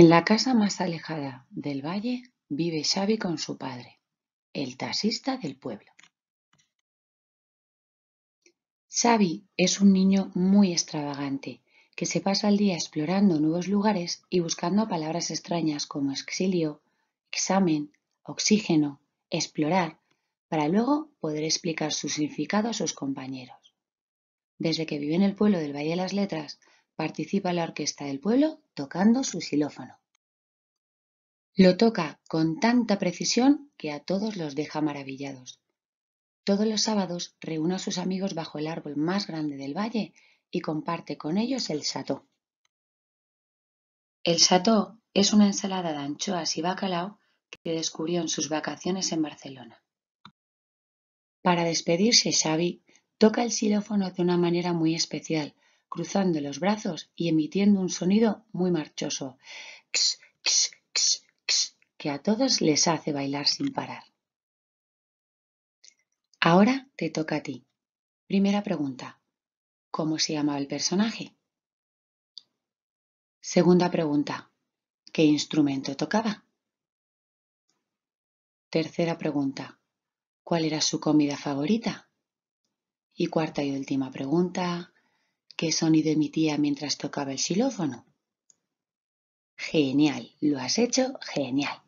En la casa más alejada del valle vive Xavi con su padre, el taxista del pueblo. Xavi es un niño muy extravagante que se pasa el día explorando nuevos lugares y buscando palabras extrañas como exilio, examen, oxígeno, explorar, para luego poder explicar su significado a sus compañeros. Desde que vive en el pueblo del Valle de las Letras, participa la orquesta del pueblo tocando su xilófono. Lo toca con tanta precisión que a todos los deja maravillados. Todos los sábados reúne a sus amigos bajo el árbol más grande del valle y comparte con ellos el sató. El sató es una ensalada de anchoas y bacalao que descubrió en sus vacaciones en Barcelona. Para despedirse, Xavi toca el xilófono de una manera muy especial, cruzando los brazos y emitiendo un sonido muy marchoso, que a todos les hace bailar sin parar. Ahora te toca a ti. Primera pregunta. ¿Cómo se llamaba el personaje? Segunda pregunta. ¿Qué instrumento tocaba? Tercera pregunta. ¿Cuál era su comida favorita? Y cuarta y última pregunta de sonido emitía mientras tocaba el xilófono. Genial, lo has hecho genial.